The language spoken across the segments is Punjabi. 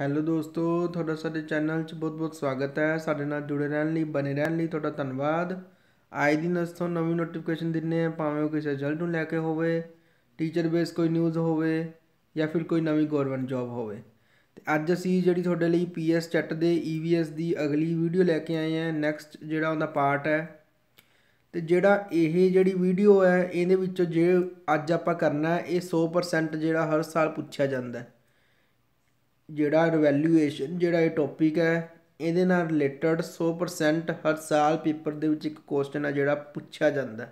ਹੈਲੋ ਦੋਸਤੋ ਤੁਹਾਡਾ ਸਾਡੇ ਚੈਨਲ 'ਚ ਬਹੁਤ-ਬਹੁਤ ਸਵਾਗਤ ਹੈ ਸਾਡੇ ਨਾਲ ਜੁੜੇ ਰਹਿਣ ਲਈ ਬਣੇ ਰਹਿਣ ਲਈ ਤੁਹਾਡਾ ਧੰਨਵਾਦ ਆਏ ਦਿਨ ਅਸੀਂ ਨਵੀਂ ਨੋਟੀਫਿਕੇਸ਼ਨ ਦਿੰਨੇ ਆ ਭਾਵੇਂ ਉਹ ਕਿਸੇ ਰਿਜ਼ਲਟ ਨੂੰ ਲੈ ਕੇ ਹੋਵੇ ਟੀਚਰ ਬੇਸ ਕੋਈ ਨਿਊਜ਼ ਹੋਵੇ ਜਾਂ ਫਿਰ ਕੋਈ ਨਵੀਂ ਗਵਰਨਮੈਂਟ ਜੌਬ ਹੋਵੇ ਤੇ ਅੱਜ ਅਸੀਂ ਜਿਹੜੀ ਤੁਹਾਡੇ ਲਈ ਪੀਐਸ ਚੈਟ ਦੇ ਈਵੀਐਸ e ਦੀ ਅਗਲੀ ਵੀਡੀਓ ਲੈ ਕੇ ਆਏ ਆ ਨੈਕਸਟ ਜਿਹੜਾ ਉਹਦਾ ਪਾਰਟ ਹੈ ਤੇ ਜਿਹੜਾ ਇਹ ਜਿਹੜੀ ਵੀਡੀਓ ਹੈ ਇਹਦੇ ਵਿੱਚੋਂ ਜੇ ਅੱਜ ਆਪਾਂ ਕਰਨਾ ਇਹ 100% ਜਿਹੜਾ ਹਰ ਸਾਲ ਪੁੱਛਿਆ ਜਾਂਦਾ ਹੈ ਜਿਹੜਾ ਰਿਵੈਲਿਊਏਸ਼ਨ ਜਿਹੜਾ ਇਹ ਟੌਪਿਕ ਹੈ ਇਹਦੇ ਨਾਲ ਰਿਲੇਟਡ 100% ਹਰ ਸਾਲ ਪੇਪਰ ਦੇ ਵਿੱਚ ਇੱਕ ਕੁਐਸਚਨ ਆ ਜਿਹੜਾ ਪੁੱਛਿਆ ਜਾਂਦਾ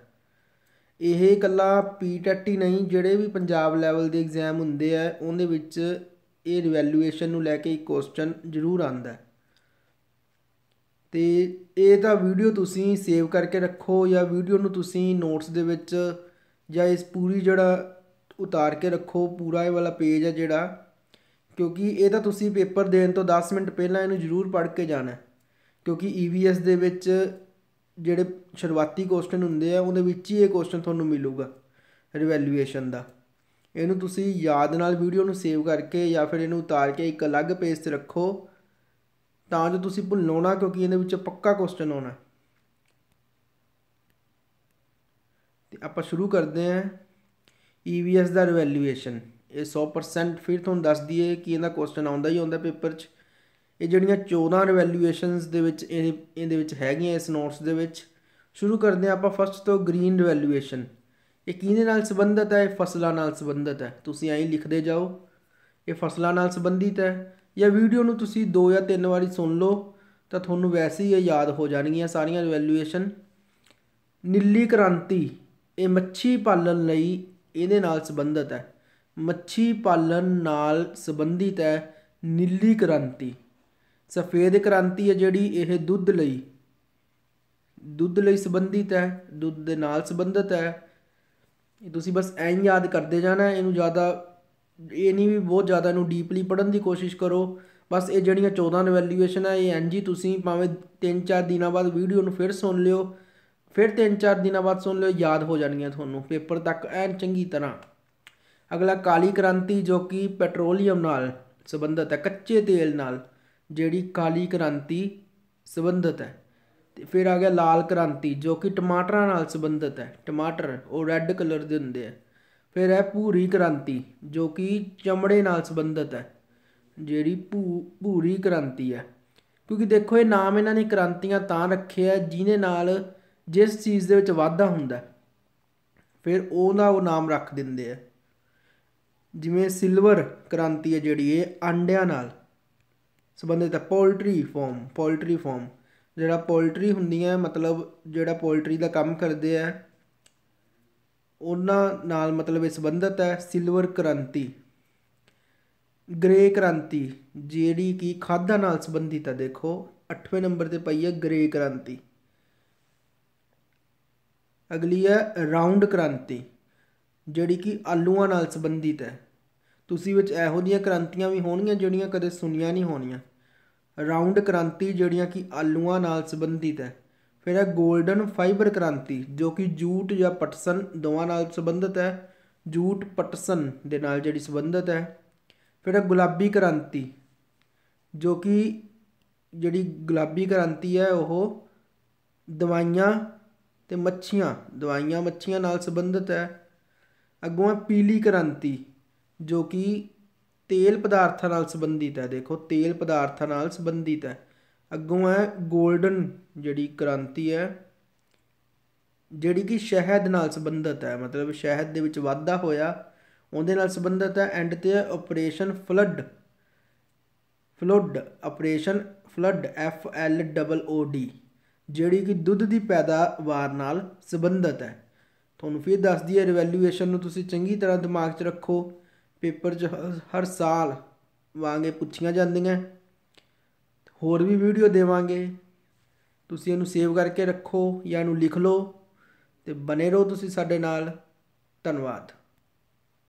ਇਹ ਇਕੱਲਾ ਪੀਟੈਟ ਹੀ ਨਹੀਂ ਜਿਹੜੇ ਵੀ ਪੰਜਾਬ ਲੈਵਲ ਦੇ ਐਗਜ਼ਾਮ ਹੁੰਦੇ ਆ ਉਹਦੇ ਵਿੱਚ ਇਹ ਰਿਵੈਲਿਊਏਸ਼ਨ ਨੂੰ ਲੈ ਕੇ ਇੱਕ ਕੁਐਸਚਨ ਜ਼ਰੂਰ ਆਂਦਾ ਤੇ ਇਹ ਤਾਂ ਵੀਡੀਓ ਤੁਸੀਂ ਸੇਵ ਕਰਕੇ ਰੱਖੋ ਜਾਂ ਵੀਡੀਓ ਨੂੰ ਤੁਸੀਂ ਨੋਟਸ ਦੇ ਵਿੱਚ ਜਾਂ ਇਸ ਪੂਰੀ ਜਿਹੜਾ ਉਤਾਰ ਕੇ ਰੱਖੋ ਪੂਰਾ ਇਹ ਵਾਲਾ ਪੇਜ ਆ ਜਿਹੜਾ ਕਿਉਂਕਿ ਇਹ ਤਾਂ ਤੁਸੀਂ ਪੇਪਰ ਦੇਣ ਤੋਂ 10 ਮਿੰਟ ਪਹਿਲਾਂ ਇਹਨੂੰ ਜ਼ਰੂਰ ਪੜ੍ਹ ਕੇ ਜਾਣਾ ਕਿਉਂਕਿ ਈਵੀਐਸ e ਦੇ ਵਿੱਚ ਜਿਹੜੇ ਸ਼ੁਰੂਆਤੀ ਕੁਐਸਚਨ ਹੁੰਦੇ ਆ ਉਹਦੇ ਵਿੱਚ ਹੀ ਇਹ ਕੁਐਸਚਨ ਤੁਹਾਨੂੰ ਮਿਲੂਗਾ ਰਿਵੈਲਿਊਏਸ਼ਨ ਦਾ ਇਹਨੂੰ ਤੁਸੀਂ ਯਾਦ ਨਾਲ ਵੀਡੀਓ ਨੂੰ ਸੇਵ ਕਰਕੇ ਜਾਂ ਫਿਰ ਇਹਨੂੰ ਉਤਾਰ ਕੇ ਇੱਕ ਅਲੱਗ ਪੇਜ ਤੇ ਰੱਖੋ ਤਾਂ ਜੋ ਤੁਸੀਂ ਭੁੱਲੋ ਨਾ ਕਿਉਂਕਿ ਇਹਦੇ ਵਿੱਚ ਪੱਕਾ ਕੁਐਸਚਨ ਆਉਣਾ ਤੇ ਆਪਾਂ ਸ਼ੁਰੂ ਕਰਦੇ ਆਂ ਈਵੀਐਸ e ਦਾ ਰਿਵੈਲਿਊਏਸ਼ਨ ਇਹ 100% ਫਿਰ ਤੁਹਾਨੂੰ ਦੱਸ ਦਈਏ ਕਿ ਇਹਦਾ ਕੁਐਸਚਨ ਆਉਂਦਾ ਹੀ ਆਉਂਦਾ ਪੇਪਰ 'ਚ ਇਹ ਜਿਹੜੀਆਂ 14 ਰਿਵੈਲਿਊਏਸ਼ਨਸ ਦੇ ਵਿੱਚ ਇਹ ਇਹਦੇ ਵਿੱਚ ਹੈਗੀਆਂ ਇਸ ਨੋਟਸ ਦੇ ਵਿੱਚ ਸ਼ੁਰੂ ਕਰਦੇ ਆ ਆਪਾਂ ਫਸਟ ਤੋਂ ਗ੍ਰੀਨ ਰਿਵੈਲਿਊਏਸ਼ਨ ਇਹ ਕਿਹਦੇ ਨਾਲ ਸੰਬੰਧਿਤ ਹੈ ਫਸਲਾਂ ਨਾਲ ਸੰਬੰਧਿਤ ਹੈ ਤੁਸੀਂ ਐਂ ਲਿਖਦੇ ਜਾਓ ਇਹ ਫਸਲਾਂ ਨਾਲ ਸੰਬੰਧਿਤ ਹੈ ਜਾਂ ਵੀਡੀਓ ਨੂੰ ਤੁਸੀਂ ਦੋ ਜਾਂ ਤਿੰਨ ਵਾਰੀ ਸੁਣ ਲਓ ਤਾਂ ਤੁਹਾਨੂੰ ਵੈਸੇ ਹੀ ਇਹ ਯਾਦ ਹੋ ਜਾਣਗੀਆਂ ਸਾਰੀਆਂ ਰਿਵੈਲਿਊਏਸ਼ਨ ਨੀਲੀ ਕ੍ਰਾਂਤੀ ਇਹ ਮੱਛੀ ਪਾਲਣ ਲਈ ਇਹਦੇ ਨਾਲ ਸੰਬੰਧਿਤ ਹੈ ਮੱਛੀ ਪਾਲਣ ਨਾਲ ਸੰਬੰਧਿਤ ਹੈ ਨੀਲੀ ਕ੍ਰਾਂਤੀ ਸਫੇਦ ਕ੍ਰਾਂਤੀ ਹੈ ਜਿਹੜੀ ਇਹ ਦੁੱਧ ਲਈ ਦੁੱਧ ਲਈ ਸੰਬੰਧਿਤ ਹੈ ਦੁੱਧ ਦੇ ਨਾਲ ਸੰਬੰਧਿਤ ਹੈ ਤੁਸੀਂ ਬਸ ਐਂ ਯਾਦ ਕਰਦੇ ਜਾਣਾ ਇਹਨੂੰ ਜ਼ਿਆਦਾ ਇਹ ਨਹੀਂ ਵੀ ਬਹੁਤ ਜ਼ਿਆਦਾ ਇਹਨੂੰ ਡੀਪਲੀ ਪੜਨ ਦੀ ਕੋਸ਼ਿਸ਼ ਕਰੋ ਬਸ ਇਹ ਜਿਹੜੀਆਂ 14 ਇਵੈਲੂਏਸ਼ਨ ਹੈ ਇਹ ਐਂਜੀ ਤੁਸੀਂ ਭਾਵੇਂ 3-4 ਦਿਨਾਂ ਬਾਅਦ ਵੀਡੀਓ ਨੂੰ ਫਿਰ ਸੁਣ ਲਿਓ ਫਿਰ 3-4 ਦਿਨਾਂ ਬਾਅਦ ਸੁਣ ਲਿਓ ਯਾਦ ਹੋ ਜਾਣਗੀਆਂ ਤੁਹਾਨੂੰ ਪੇਪਰ ਤੱਕ ਐਨ ਚੰਗੀ ਤਰ੍ਹਾਂ ਅਗਲਾ ਕਾਲੀ ਕ੍ਰਾਂਤੀ ਜੋ ਕਿ ਪੈਟਰੋਲੀਅਮ ਨਾਲ ਸੰਬੰਧਿਤ ਹੈ ਕੱਚੇ ਤੇਲ ਨਾਲ ਜਿਹੜੀ ਕਾਲੀ ਕ੍ਰਾਂਤੀ ਸੰਬੰਧਿਤ ਹੈ ਤੇ ਫਿਰ ਆ ਗਿਆ ਲਾਲ ਕ੍ਰਾਂਤੀ ਜੋ ਕਿ ਟਮਾਟਰਾਂ ਨਾਲ ਸੰਬੰਧਿਤ ਹੈ ਟਮਾਟਰ ਉਹ ਰੈੱਡ ਕਲਰ ਦੇ ਹੁੰਦੇ ਆ ਫਿਰ ਹੈ ਭੂਰੀ ਕ੍ਰਾਂਤੀ ਜੋ ਕਿ ਚਮੜੇ ਨਾਲ ਸੰਬੰਧਿਤ ਹੈ ਜਿਹੜੀ ਭੂਰੀ ਕ੍ਰਾਂਤੀ ਹੈ ਕਿਉਂਕਿ ਦੇਖੋ ਇਹ ਨਾਮ ਇਹਨਾਂ ਨੇ ਕ੍ਰਾਂਤੀਆਂ ਤਾਂ ਰੱਖਿਆ ਜਿਨੇ ਨਾਲ ਜਿਸ ਚੀਜ਼ ਦੇ ਵਿੱਚ ਵਾਧਾ ਹੁੰਦਾ ਫਿਰ ਉਹਦਾ ਉਹ ਨਾਮ ਰੱਖ ਦਿੰਦੇ ਆ ਜਿਵੇਂ ਸਿਲਵਰ ਕ੍ਰਾਂਤੀ ਹੈ ਜਿਹੜੀ ਇਹ ਅੰਡਿਆਂ ਨਾਲ ਸੰਬੰਧਿਤ ਹੈ ਪੋਲਟਰੀ ਫਾਰਮ ਪੋਲਟਰੀ ਫਾਰਮ ਜਿਹੜਾ ਪੋਲਟਰੀ ਹੁੰਦੀਆਂ ਮਤਲਬ ਜਿਹੜਾ ਪੋਲਟਰੀ ਦਾ ਕੰਮ ਕਰਦੇ ਆ ਉਹਨਾਂ ਨਾਲ ਮਤਲਬ ਇਹ ਸੰਬੰਧਿਤ ਹੈ ਸਿਲਵਰ ਕ੍ਰਾਂਤੀ ਗ੍ਰੇ ਕ੍ਰਾਂਤੀ ਜਿਹੜੀ ਕਿ ਖਾਦਾਂ ਨਾਲ ਸੰਬੰਧਿਤ ਹੈ ਦੇਖੋ 8ਵੇਂ ਨੰਬਰ ਤੇ ਪਈ ਹੈ ਗ੍ਰੇ ਕ੍ਰਾਂਤੀ ਅਗਲੀ ਹੈ ਰਾਉਂਡ ਕ੍ਰਾਂਤੀ ਜਿਹੜੀ ਕਿ ਆਲੂਆਂ ਨਾਲ ਸੰਬੰਧਿਤ ਹੈ ਤੁਸੀਂ ਵਿੱਚ ਇਹੋ ਜੀਆਂ ਕ੍ਰਾਂਤੀਆਂ ਵੀ ਹੋਣਗੀਆਂ ਜਿਹੜੀਆਂ ਕਦੇ ਸੁਣੀਆਂ ਨਹੀਂ ਹੋਣੀਆਂ ਰਾਉਂਡ ਕ੍ਰਾਂਤੀ ਜਿਹੜੀਆਂ ਕਿ ਆਲੂਆਂ ਨਾਲ ਸੰਬੰਧਿਤ ਹੈ ਫਿਰ ਹੈ 골ਡਨ ਫਾਈਬਰ ਕ੍ਰਾਂਤੀ ਜੋ ਕਿ ਜੂਟ ਜਾਂ ਪਟਸਨ ਦੋਵਾਂ ਨਾਲ ਸੰਬੰਧਿਤ ਹੈ ਜੂਟ ਪਟਸਨ ਦੇ ਨਾਲ ਜਿਹੜੀ ਸੰਬੰਧਿਤ ਹੈ ਫਿਰ ਹੈ ਗੁਲਾਬੀ ਕ੍ਰਾਂਤੀ ਜੋ ਕਿ ਜਿਹੜੀ ਗੁਲਾਬੀ ਕ੍ਰਾਂਤੀ ਹੈ ਉਹ ਦਵਾਈਆਂ ਤੇ ਮੱਛੀਆਂ ਦਵਾਈਆਂ ਮੱਛੀਆਂ ਨਾਲ ਸੰਬੰਧਿਤ ਹੈ ਅੱਗੋਂ ਹੈ ਪੀਲੀ ਕ੍ਰਾਂਤੀ ਜੋ ਕਿ ਤੇਲ ਪਦਾਰਥਾਂ ਨਾਲ ਸੰਬੰਧਿਤ ਹੈ ਦੇਖੋ ਤੇਲ ਪਦਾਰਥਾਂ ਨਾਲ ਸੰਬੰਧਿਤ ਹੈ ਅੱਗੋਂ ਹੈ 골ਡਨ ਜਿਹੜੀ ਕ੍ਰਾਂਤੀ ਹੈ ਜਿਹੜੀ ਕਿ ਸ਼ਹਿਦ ਨਾਲ ਸੰਬੰਧਿਤ ਹੈ ਮਤਲਬ ਸ਼ਹਿਦ ਦੇ ਵਿੱਚ ਵਾਧਾ ਹੋਇਆ ਉਹਦੇ ਨਾਲ ਸੰਬੰਧਿਤ ਹੈ ਐਂਡ ਤੇ operation flood flood operation flood F L double O D ਜਿਹੜੀ ਕਿ ਦੁੱਧ ਦੀ ਪੈਦਾਵਾਰ ਨਾਲ ਸੰਬੰਧਿਤ ਹੈ ਤੁਹਾਨੂੰ ਫਿਰ ਦੱਸਦੀ ਹੈ ਰਿਵੈਲੂਏਸ਼ਨ ਨੂੰ ਤੁਸੀਂ ਚੰਗੀ ਤਰ੍ਹਾਂ ਦਿਮਾਗ 'ਚ ਰੱਖੋ ਪੇਪਰ 'ਚ ਹਰ ਸਾਲ ਵਾਂਗੇ ਪੁੱਛੀਆਂ ਜਾਂਦੀਆਂ ਹੋਰ ਵੀ ਵੀਡੀਓ ਦੇਵਾਂਗੇ ਤੁਸੀਂ ਇਹਨੂੰ ਸੇਵ ਕਰਕੇ ਰੱਖੋ ਜਾਂ ਇਹਨੂੰ ਲਿਖ ਲਓ ਤੇ ਬਨੇ ਰਹੋ ਤੁਸੀਂ ਸਾਡੇ ਨਾਲ ਧੰਨਵਾਦ